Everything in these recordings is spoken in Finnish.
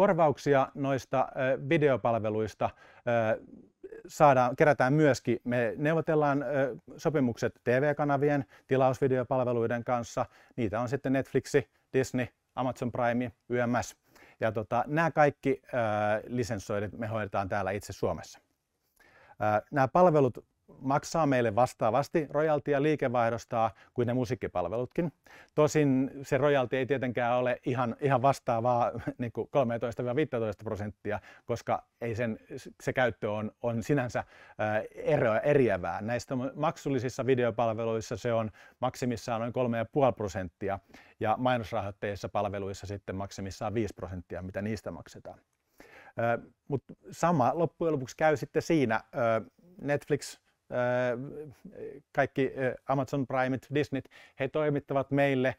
Korvauksia noista videopalveluista saadaan, kerätään myöskin, me neuvotellaan sopimukset TV-kanavien tilausvideopalveluiden kanssa. Niitä on sitten Netflixi, Disney, Amazon Prime, YMS. Ja tota, nämä kaikki ö, lisenssoidit me hoidetaan täällä itse Suomessa. nämä palvelut maksaa meille vastaavasti rojaltia liikevaihdosta kuin ne musiikkipalvelutkin. Tosin se rojalti ei tietenkään ole ihan, ihan vastaavaa niin 13-15 prosenttia, koska ei sen, se käyttö on, on sinänsä eroa eriävää. Näistä maksullisissa videopalveluissa se on maksimissaan noin 3,5 prosenttia ja mainosrahoitteissa palveluissa sitten maksimissaan 5 prosenttia, mitä niistä maksetaan. Mutta sama loppujen lopuksi käy sitten siinä. Netflix Äh, kaikki äh, Amazon Primeit, Disneyt, he toimittavat meille äh,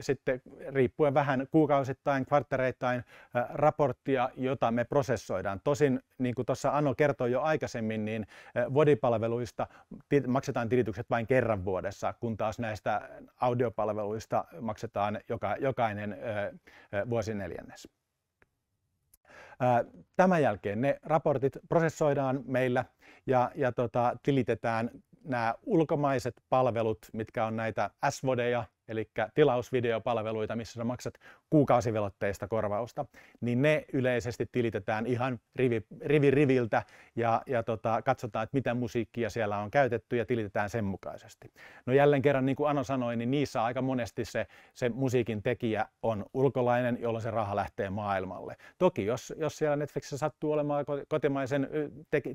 sitten riippuen vähän kuukausittain, kvarttereittain raporttia, jota me prosessoidaan. Tosin, niin kuin tuossa Anno kertoi jo aikaisemmin, niin vodipalveluista maksetaan tilitykset vain kerran vuodessa, kun taas näistä audiopalveluista maksetaan joka, jokainen vuosineljännes. Tämän jälkeen ne raportit prosessoidaan meillä ja, ja tota, tilitetään nämä ulkomaiset palvelut, mitkä on näitä SVD-ja, eli tilausvideopalveluita, missä sä maksat kuukausivelotteista korvausta, niin ne yleisesti tilitetään ihan rivi, rivi riviltä ja, ja tota, katsotaan, että mitä musiikkia siellä on käytetty ja tilitetään sen mukaisesti. No jälleen kerran, niin kuin Ano sanoi, niin niissä aika monesti se, se musiikin tekijä on ulkolainen, jolloin se raha lähtee maailmalle. Toki jos, jos siellä Netflixissä sattuu olemaan kotimaisen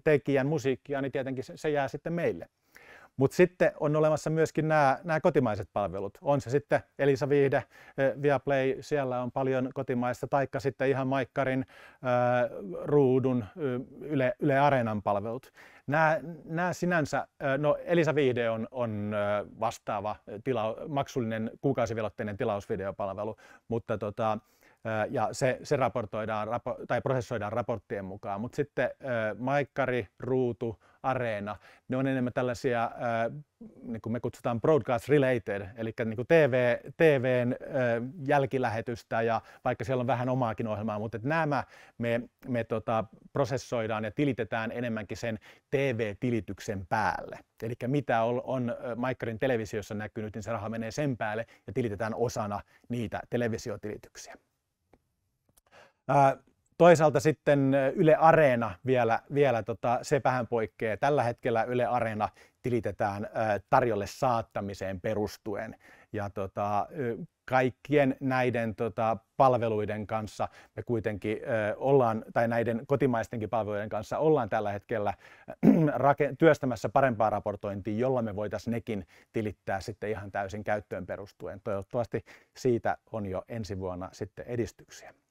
tekijän musiikkia, niin tietenkin se, se jää sitten meille. Mutta sitten on olemassa myöskin nämä, nämä kotimaiset palvelut. On se sitten Elisa Viihde, eh, Viaplay, siellä on paljon kotimaista, taikka sitten ihan Maikkarin, eh, Ruudun, eh, Yle, Yle Areenan palvelut. Nämä, nämä sinänsä, no Elisa Viihde on, on vastaava tila, maksullinen kuukausivilotteinen tilausvideopalvelu, mutta tota, ja se, se raportoidaan rapo- tai prosessoidaan raporttien mukaan. Mutta sitten Maikkari, Ruutu, Areena, ne on enemmän tällaisia, niin kuin me kutsutaan broadcast related, eli niin kuin TV, TVn jälkilähetystä ja vaikka siellä on vähän omaakin ohjelmaa, mutta nämä me, me tota, prosessoidaan ja tilitetään enemmänkin sen TV-tilityksen päälle. Eli mitä on, on Maikkarin televisiossa näkynyt, niin se raha menee sen päälle ja tilitetään osana niitä televisiotilityksiä. Toisaalta sitten Yle Areena vielä, vielä tota, se vähän poikkeaa. Tällä hetkellä Yle Areena tilitetään tarjolle saattamiseen perustuen. Ja tota, kaikkien näiden tota, palveluiden kanssa me kuitenkin ö, ollaan, tai näiden kotimaistenkin palveluiden kanssa ollaan tällä hetkellä äh, rake- työstämässä parempaa raportointia, jolla me voitaisiin nekin tilittää sitten ihan täysin käyttöön perustuen. Toivottavasti siitä on jo ensi vuonna sitten edistyksiä.